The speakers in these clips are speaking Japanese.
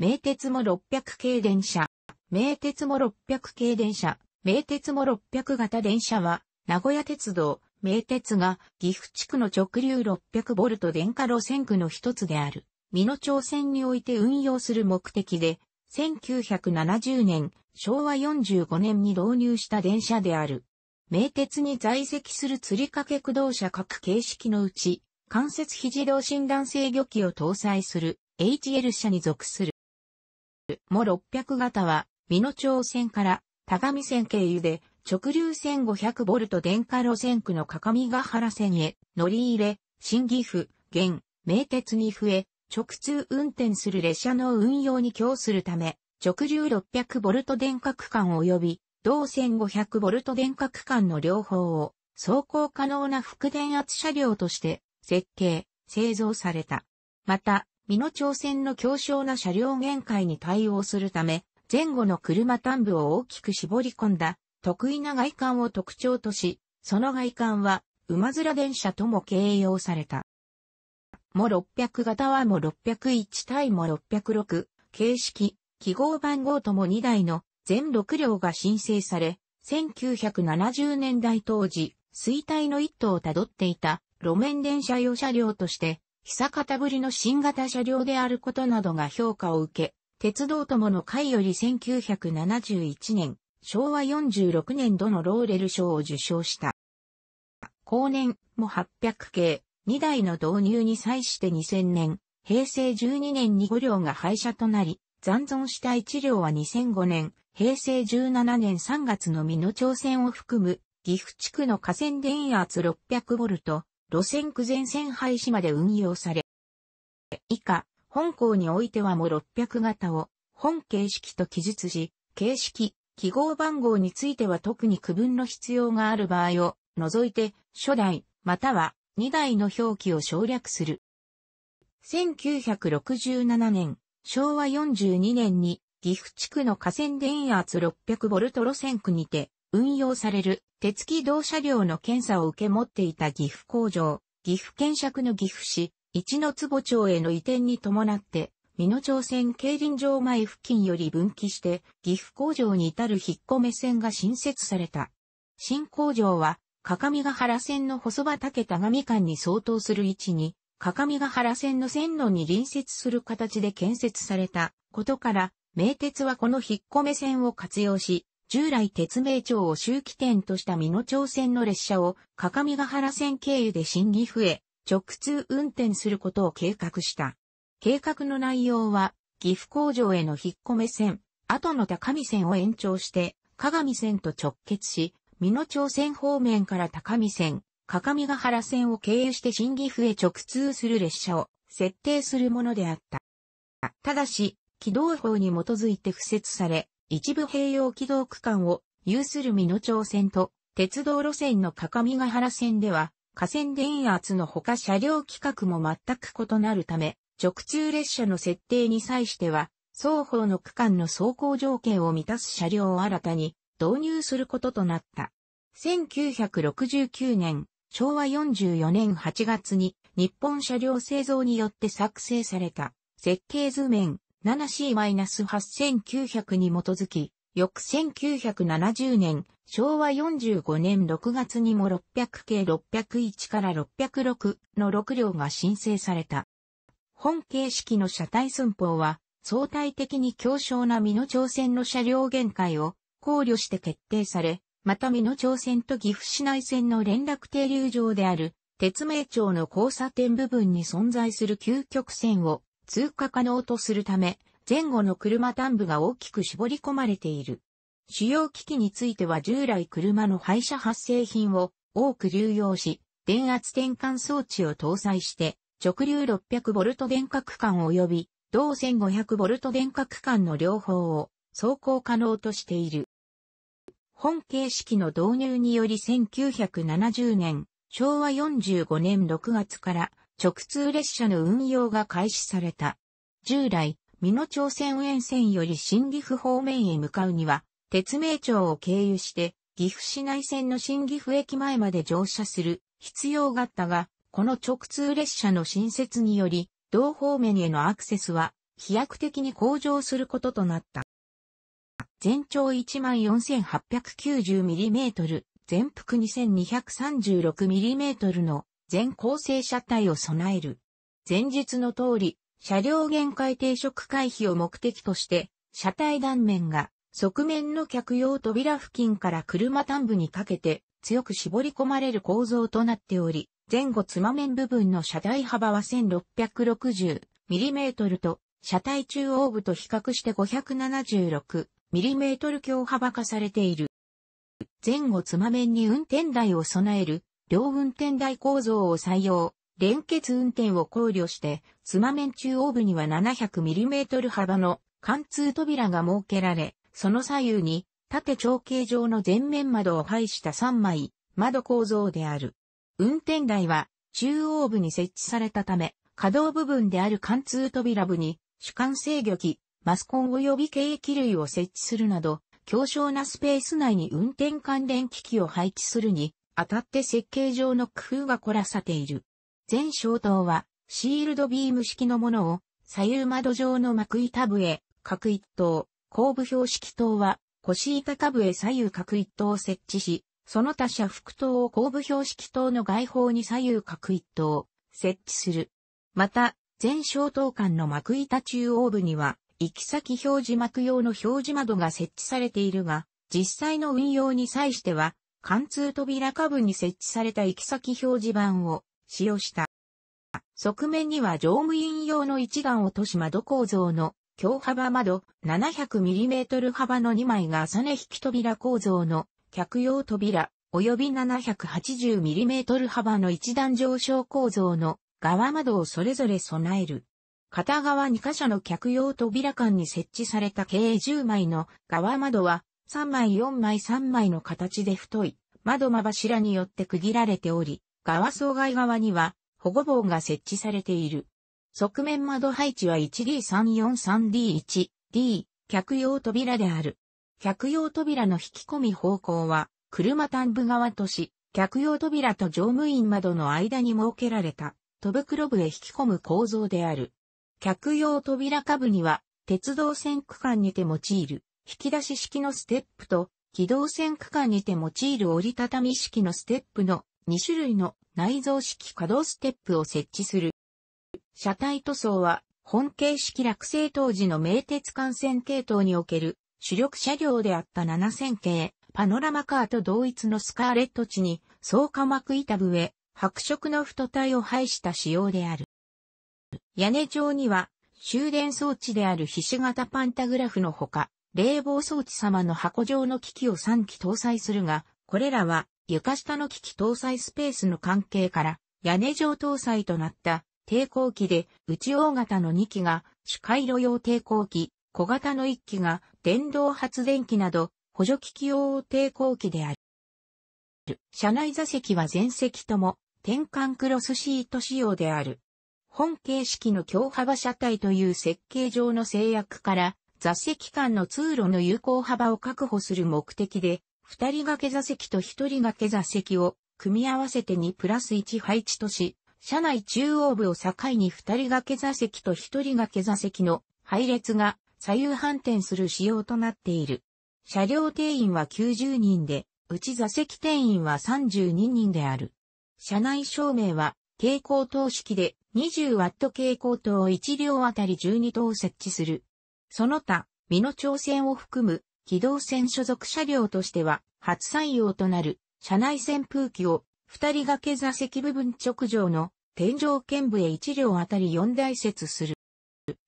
名鉄も600系電車。名鉄も600系電車。名鉄も600型電車は、名古屋鉄道、名鉄が岐阜地区の直流600ボルト電化路線区の一つである、美濃町線において運用する目的で、1970年、昭和45年に導入した電車である。名鉄に在籍する釣り掛け駆動車各形式のうち、関節非自動診断制御機を搭載する HL 車に属するも600型は、美濃町線から高見線経由で直流線500ボルト電化路線区の各務原線へ乗り入れ、新岐阜、現、名鉄に増え、直通運転する列車の運用に供するため、直流600ボルト電化区間及び同線500ボルト電化区間の両方を走行可能な副電圧車両として設計、製造された。また、美濃町線の強小な車両限界に対応するため、前後の車端部を大きく絞り込んだ、得意な外観を特徴とし、その外観は、馬面電車とも形容された。も600型はも601対も606、形式、記号番号とも2台の全6両が申請され、1970年代当時、衰退の一途をたどっていた路面電車用車両として久方ぶりの新型車両であることなどが評価を受け、鉄道友の会より1971年、昭和46年度のローレル賞を受賞した。後年も800系、2台の導入に際して2000年、平成12年に5両が廃車となり、残存した1両は2005年、平成17年3月の美濃町線を含む、岐阜地区の河川電圧6 0 0ト、路線区全線廃止まで運用され、以下、本校においてはも600型を本形式と記述し、形式、記号番号については特に区分の必要がある場合を除いて初代または2代の表記を省略する。1967年、昭和42年に岐阜地区の河川電圧600ボルト路線区にて運用される鉄機動車両の検査を受け持っていた岐阜工場、岐阜県尺の岐阜市、一の坪町への移転に伴って、美濃町線競輪場前付近より分岐して、岐阜工場に至る引っ込め線が新設された。新工場は、かかみが原線の細場竹田上間に相当する位置に、かかみが原線の線路に隣接する形で建設されたことから、名鉄はこの引っ込め線を活用し、従来鉄名町を周期点とした美濃町線の列車を、各務原線経由で新岐府へ直通運転することを計画した。計画の内容は、岐阜工場への引っ込め線、後の高見線を延長して、鏡線と直結し、美濃町線方面から高見線、各務原線を経由して新岐府へ直通する列車を設定するものであった。ただし、軌道法に基づいて付設され、一部併用軌道区間を有する美濃町線と鉄道路線の各務原線では、架線電圧のほか車両規格も全く異なるため、直通列車の設定に際しては、双方の区間の走行条件を満たす車両を新たに導入することとなった。1969年、昭和44年8月に日本車両製造によって作成された設計図面 7C-8900 に基づき、翌1970年、昭和45年6月にも600系601から606の6両が申請された。本形式の車体寸法は、相対的に強小な美濃朝鮮の車両限界を考慮して決定され、また美濃朝鮮と岐阜市内線の連絡停留場である、鉄名町の交差点部分に存在する究極線を通過可能とするため、前後の車端部が大きく絞り込まれている。主要機器については従来車の廃車発生品を多く流用し、電圧転換装置を搭載して、直流 600V 電化区間及び同 1500V 電化区間の両方を走行可能としている。本形式の導入により1970年、昭和45年6月から直通列車の運用が開始された。従来、美濃朝鮮沿線より新岐阜方面へ向かうには、鉄名町を経由して、岐阜市内線の新岐阜駅前まで乗車する必要があったが、この直通列車の新設により、同方面へのアクセスは飛躍的に向上することとなった。全長 14,890mm、全幅 2236mm の全構成車体を備える。前述の通り、車両限界定食回避を目的として、車体断面が側面の客用扉付近から車端部にかけて強く絞り込まれる構造となっており、前後つま面部分の車体幅は 1660mm と、車体中央部と比較して 576mm 強幅化されている。前後つま面に運転台を備える両運転台構造を採用、連結運転を考慮して、つま面中央部には 700mm 幅の貫通扉が設けられ、その左右に縦長形状の前面窓を配した3枚、窓構造である。運転台は中央部に設置されたため、可動部分である貫通扉部に主管制御機、マスコン及び軽気類を設置するなど、強小なスペース内に運転関連機器を配置するに当たって設計上の工夫が凝らされている。全小灯は、シールドビーム式のものを、左右窓状の幕板へ、角一灯、後部標識灯は、腰板下へ左右角一灯を設置し、その他社副灯を後部標識灯の外方に左右角一灯、設置する。また、全小灯間の幕板中央部には、行き先表示幕用の表示窓が設置されているが、実際の運用に際しては、貫通扉下部に設置された行き先表示板を使用した。側面には乗務員用の一眼落とし窓構造の強幅窓 700mm 幅の2枚が朝根引き扉構造の客用扉及び 780mm 幅の一段上昇構造の側窓をそれぞれ備える。片側2箇所の客用扉間に設置された計10枚の側窓は3枚4枚3枚の形で太い窓間柱によって区切られており、側総外側には保護棒が設置されている。側面窓配置は 1D343D1、D、客用扉である。客用扉の引き込み方向は、車端部側とし、客用扉と乗務員窓の間に設けられた、戸袋部へ引き込む構造である。客用扉下部には、鉄道線区間にて用いる、引き出し式のステップと、機動線区間にて用いる折りたたみ式のステップの2種類の内蔵式可動ステップを設置する。車体塗装は、本形式落成当時の名鉄幹線系統における主力車両であった7000系、パノラマカーと同一のスカーレット地に、総加膜板上、白色の太体を配した仕様である。屋根上には、終電装置であるひし形パンタグラフのほか、冷房装置様の箱状の機器を3機搭載するが、これらは床下の機器搭載スペースの関係から屋根上搭載となった抵抗機で内大型の2機が主回路用抵抗機、小型の1機が電動発電機など補助機器用抵抗機である。車内座席は全席とも転換クロスシート仕様である。本形式の強幅車体という設計上の制約から座席間の通路の有効幅を確保する目的で、二人掛け座席と一人掛け座席を組み合わせて2プラス1配置とし、車内中央部を境に二人掛け座席と一人掛け座席の配列が左右反転する仕様となっている。車両定員は90人で、うち座席定員は32人である。車内照明は蛍光灯式で20ワット蛍光灯を1両あたり12灯設置する。その他、美濃町線を含む機動線所属車両としては初採用となる車内扇風機を二人掛け座席部分直上の天井剣部へ一両あたり四台設する。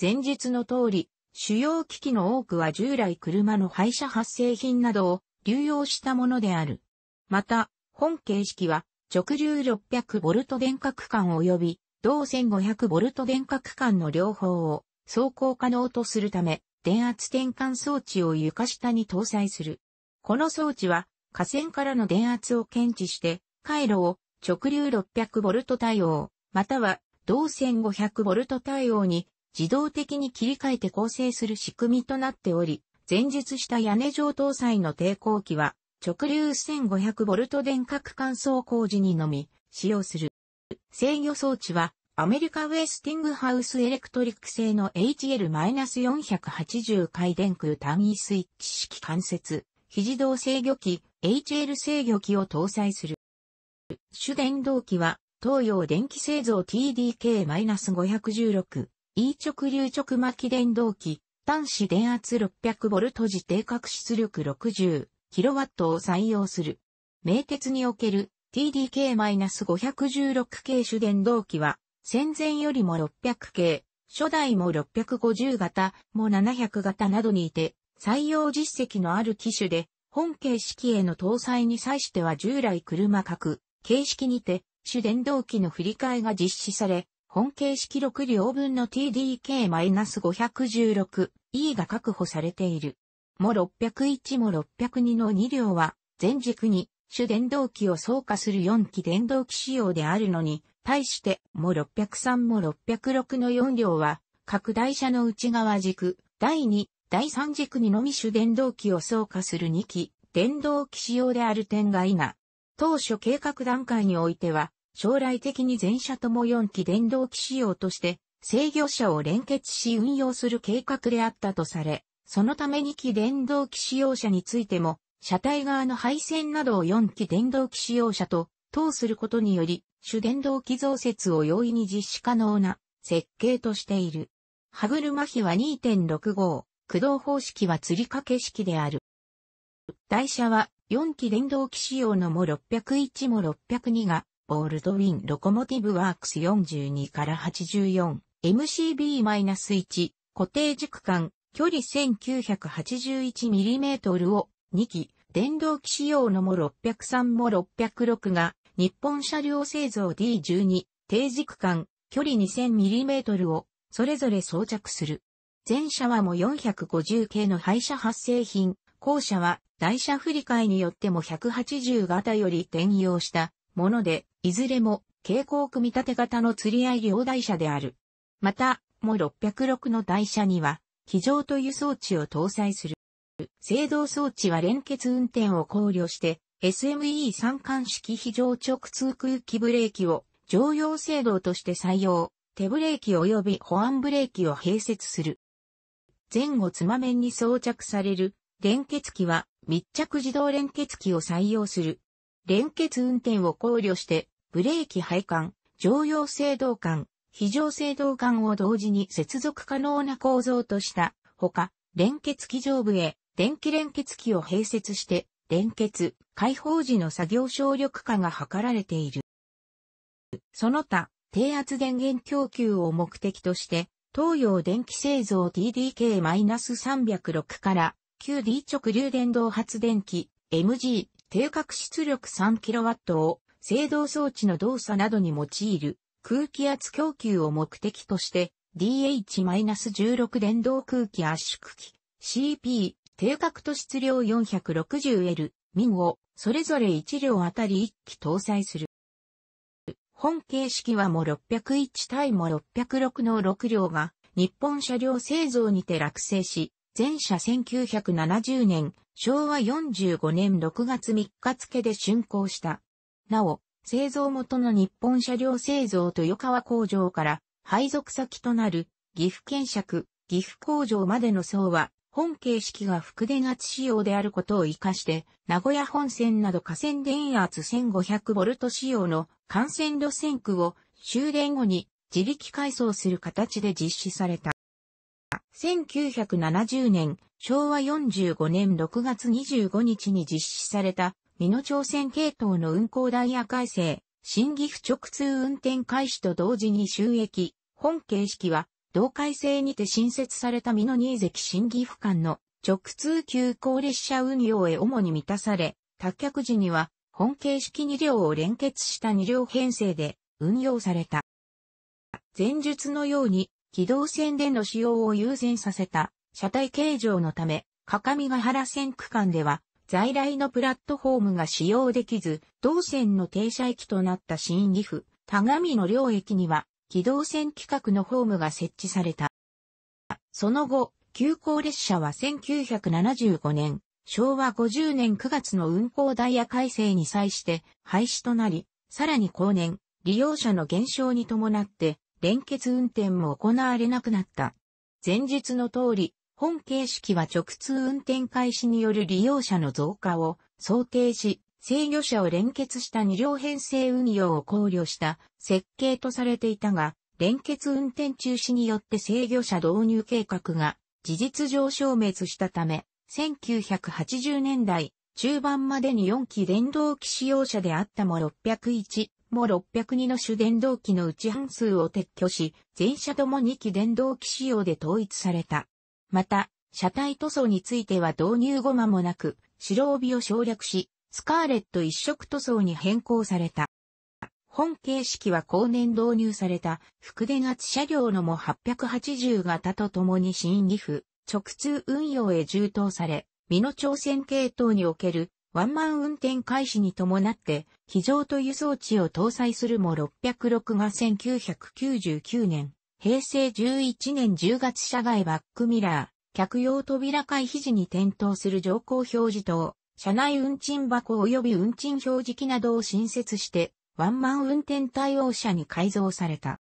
前日の通り、主要機器の多くは従来車の廃車発生品などを流用したものである。また、本形式は直流 600V 電化区間及び同 1500V 電化区間の両方を走行可能とするため、電圧転換装置を床下に搭載する。この装置は、架線からの電圧を検知して、回路を直流 600V 対応、または同 1500V 対応に自動的に切り替えて構成する仕組みとなっており、前述した屋根上搭載の抵抗器は、直流 1500V 電角乾燥工事にのみ使用する。制御装置はアメリカウェスティングハウスエレクトリック製の HL-480 回電空単位スイッチ式関節、非自動制御機、HL 制御機を搭載する。主電動機は、東洋電気製造 TDK-516、E 直流直巻き電動機、端子電圧 600V 時定格出力 60kW を採用する。名鉄における TDK-516 系主電動機は、戦前よりも600系、初代も650型、も700型などにいて、採用実績のある機種で、本形式への搭載に際しては従来車格、形式にて、主電動機の振り替えが実施され、本形式6両分の TDK-516E が確保されている。も601も602の2両は、前軸に主電動機を装加する4機電動機仕様であるのに、対しても603も606の4両は、各台車の内側軸、第2、第3軸にのみ主電動機を走化する2機、電動機仕様である点が否。当初計画段階においては、将来的に全車とも4機電動機仕様として、制御車を連結し運用する計画であったとされ、そのため2機電動機使用車についても、車体側の配線などを4機電動機使用車と等することにより、主電動機増設を容易に実施可能な設計としている。歯車比は2.65、駆動方式は吊り掛け式である。台車は4機電動機仕様のも601も602が、ボールドウィンロコモティブワークス42から84、MCB-1、固定軸間、距離 1981mm を2機、電動機仕様のも603も606が日本車両製造 D12 定軸間距離 2000mm をそれぞれ装着する。前車はも450系の廃車発生品、後車は台車振り替えによっても180型より転用したもので、いずれも蛍光組み立て型の釣り合い両台車である。また、も606の台車には、非常という装置を搭載する。制動装置は連結運転を考慮して、SME 三冠式非常直通空気ブレーキを常用制動として採用、手ブレーキ及び保安ブレーキを併設する。前後つま面に装着される連結機は密着自動連結機を採用する。連結運転を考慮して、ブレーキ配管、常用制動管、非常制動管を同時に接続可能な構造とした、ほか、連結機上部へ電気連結機を併設して、連結、解放時の作業省力化が図られている。その他、低圧電源供給を目的として、東洋電気製造 TDK-306 から q d 直流電動発電機 MG 低角出力 3kW を制動装置の動作などに用いる空気圧供給を目的として DH-16 電動空気圧縮機 CP 定格と質量 460L、民を、それぞれ1両あたり1機搭載する。本形式はも601対も606の6両が、日本車両製造にて落成し、全車1970年、昭和45年6月3日付で竣工した。なお、製造元の日本車両製造豊川工場から配属先となる岐阜県尺、岐阜工場までの層は本形式が副電圧仕様であることを活かして、名古屋本線など河川電圧 1500V 仕様の幹線路線区を終電後に自力改装する形で実施された。1970年、昭和45年6月25日に実施された、美濃朝鮮系統の運行ダイヤ改正、新岐阜直通運転開始と同時に収益、本形式は同改正にて新設された美濃新関新岐阜間の直通急行列車運用へ主に満たされ、脱却時には本形式2両を連結した2両編成で運用された。前述のように機動線での使用を優先させた車体形状のため、各務原線区間では在来のプラットフォームが使用できず、同線の停車駅となった新岐阜、田上の両駅には機動線規格のホームが設置された。その後、急行列車は1975年、昭和50年9月の運行ダイヤ改正に際して廃止となり、さらに後年、利用者の減少に伴って、連結運転も行われなくなった。前述の通り、本形式は直通運転開始による利用者の増加を想定し、制御車を連結した二両編成運用を考慮した設計とされていたが、連結運転中止によって制御車導入計画が事実上消滅したため、1980年代中盤までに4機電動機使用車であったも601、も602の主電動機のうち半数を撤去し、全車とも2機電動機使用で統一された。また、車体塗装については導入後間もなく、白帯を省略し、スカーレット一色塗装に変更された。本形式は後年導入された福田圧車両のも880型とともに新岐阜直通運用へ充当され、美濃朝鮮系統におけるワンマン運転開始に伴って非常と輸送地を搭載するも606が1999年、平成11年10月車外バックミラー、客用扉開肘に点灯する乗降表示灯、車内運賃箱及び運賃表示機などを新設して、ワンマン運転対応車に改造された。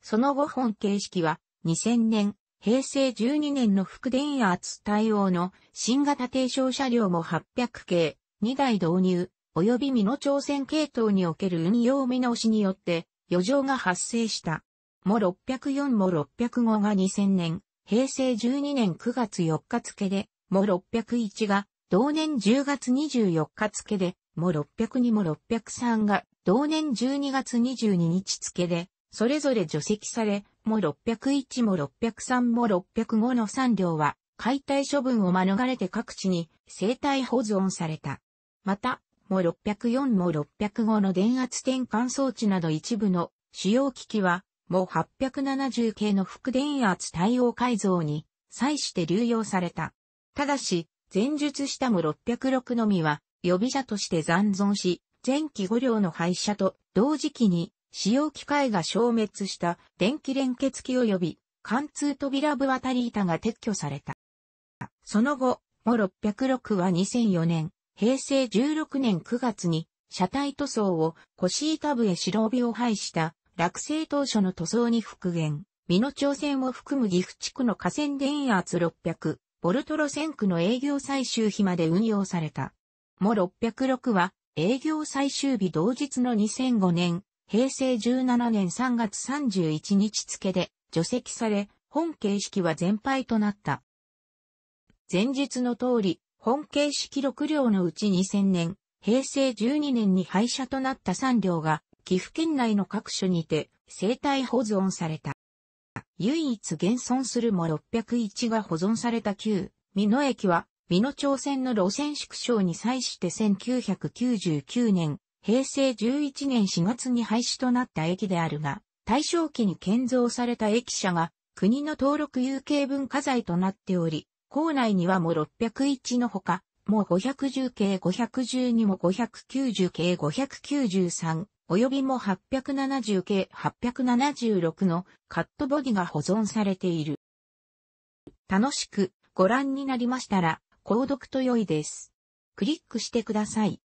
その後本形式は、2000年、平成12年の副電圧対応の新型低床車両も800系、2台導入、及び身の挑戦系統における運用見直しによって、余剰が発生した。も604も605が2000年、平成12年9月4日付で、も601が同年10月24日付で、も602も603が、同年12月22日付で、それぞれ除籍され、も601も603も605の3両は、解体処分を免れて各地に生体保存された。また、も604も605の電圧転換装置など一部の主要機器は、も870系の副電圧対応改造に際して流用された。ただし、前述したも606のみは予備車として残存し、前期5両の廃車と同時期に使用機械が消滅した電気連結機及び貫通扉部渡り板が撤去された。その後、も606は2004年、平成16年9月に車体塗装を腰板部へ白帯を配した落成当初の塗装に復元。美濃町線を含む岐阜地区の河川電圧600、ボルトロ線区の営業最終日まで運用された。も606は営業最終日同日の2005年、平成17年3月31日付で除籍され、本形式は全廃となった。前述の通り、本形式6両のうち2000年、平成12年に廃車となった3両が、岐阜県内の各所にて生態保存された。唯一現存するも601が保存された旧、美濃駅は、美濃朝鮮の路線縮小に際して1999年、平成11年4月に廃止となった駅であるが、大正期に建造された駅舎が、国の登録有形文化財となっており、校内にはも601のほか、もう510系512も590系593、及びも870系876のカットボディが保存されている。楽しくご覧になりましたら、購読と良いです。クリックしてください。